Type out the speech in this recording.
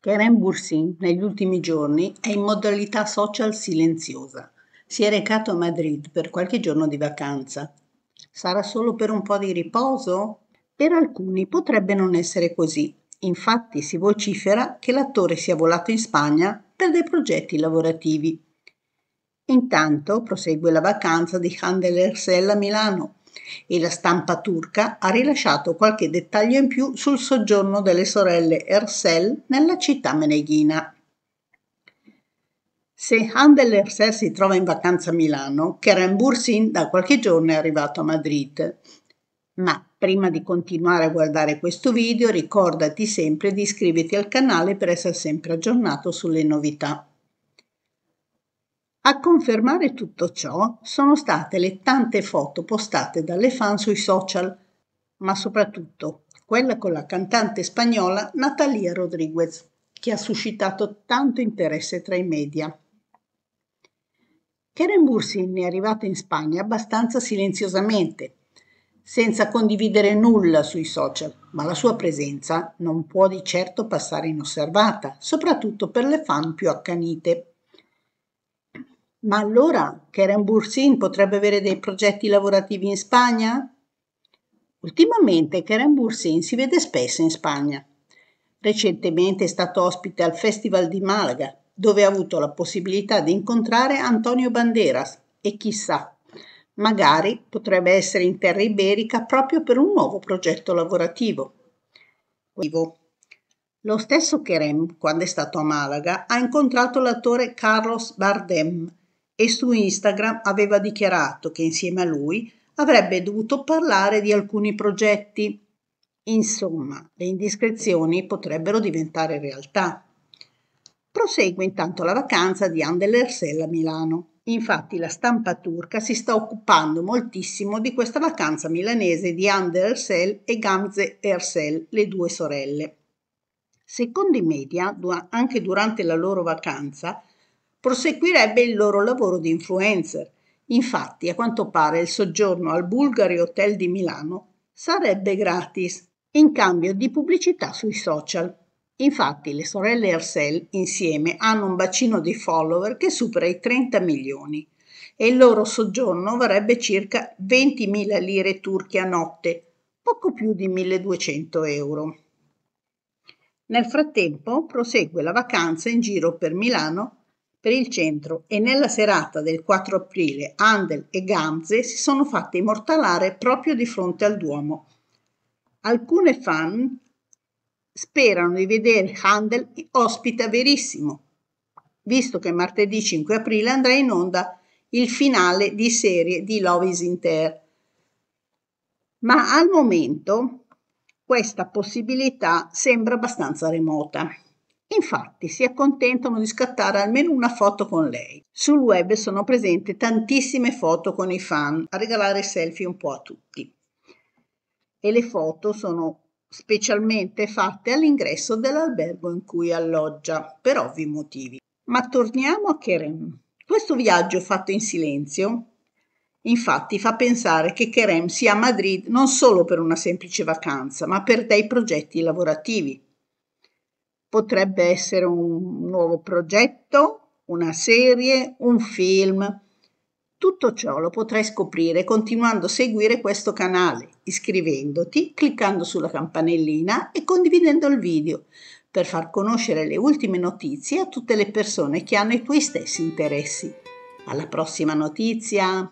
Keren Bursin negli ultimi giorni è in modalità social silenziosa. Si è recato a Madrid per qualche giorno di vacanza. Sarà solo per un po' di riposo? Per alcuni potrebbe non essere così. Infatti si vocifera che l'attore sia volato in Spagna per dei progetti lavorativi. Intanto prosegue la vacanza di Handel Ersel a Milano, e la stampa turca ha rilasciato qualche dettaglio in più sul soggiorno delle sorelle Ersel nella città meneghina. Se Handel Ersel si trova in vacanza a Milano, Keren Bursin da qualche giorno è arrivato a Madrid. Ma prima di continuare a guardare questo video ricordati sempre di iscriverti al canale per essere sempre aggiornato sulle novità. A confermare tutto ciò sono state le tante foto postate dalle fan sui social, ma soprattutto quella con la cantante spagnola Natalia Rodriguez, che ha suscitato tanto interesse tra i media. Karen Bursin è arrivata in Spagna abbastanza silenziosamente, senza condividere nulla sui social, ma la sua presenza non può di certo passare inosservata, soprattutto per le fan più accanite. Ma allora Keren Bursin potrebbe avere dei progetti lavorativi in Spagna? Ultimamente Keren Bursin si vede spesso in Spagna. Recentemente è stato ospite al Festival di Malaga, dove ha avuto la possibilità di incontrare Antonio Banderas e chissà, magari potrebbe essere in terra iberica proprio per un nuovo progetto lavorativo. Lo stesso Kerem, quando è stato a Malaga, ha incontrato l'attore Carlos Bardem, e su Instagram aveva dichiarato che insieme a lui avrebbe dovuto parlare di alcuni progetti. Insomma, le indiscrezioni potrebbero diventare realtà. Prosegue intanto la vacanza di Andel Ersel a Milano. Infatti la stampa turca si sta occupando moltissimo di questa vacanza milanese di Andel Ersel e Gamze Ersel, le due sorelle. Secondo i media, anche durante la loro vacanza, proseguirebbe il loro lavoro di influencer. Infatti, a quanto pare, il soggiorno al Bulgari Hotel di Milano sarebbe gratis in cambio di pubblicità sui social. Infatti, le sorelle Arcel insieme hanno un bacino di follower che supera i 30 milioni e il loro soggiorno varrebbe circa 20.000 lire turche a notte, poco più di 1.200 euro. Nel frattempo prosegue la vacanza in giro per Milano per il centro e nella serata del 4 aprile Handel e Gamze si sono fatti immortalare proprio di fronte al Duomo. Alcune fan sperano di vedere Handel ospita verissimo, visto che martedì 5 aprile andrà in onda il finale di serie di Love is in Terre. Ma al momento questa possibilità sembra abbastanza remota. Infatti si accontentano di scattare almeno una foto con lei. Sul web sono presenti tantissime foto con i fan a regalare selfie un po' a tutti. E le foto sono specialmente fatte all'ingresso dell'albergo in cui alloggia, per ovvi motivi. Ma torniamo a Kerem. Questo viaggio fatto in silenzio, infatti, fa pensare che Kerem sia a Madrid non solo per una semplice vacanza, ma per dei progetti lavorativi potrebbe essere un nuovo progetto, una serie, un film. Tutto ciò lo potrai scoprire continuando a seguire questo canale, iscrivendoti, cliccando sulla campanellina e condividendo il video per far conoscere le ultime notizie a tutte le persone che hanno i tuoi stessi interessi. Alla prossima notizia!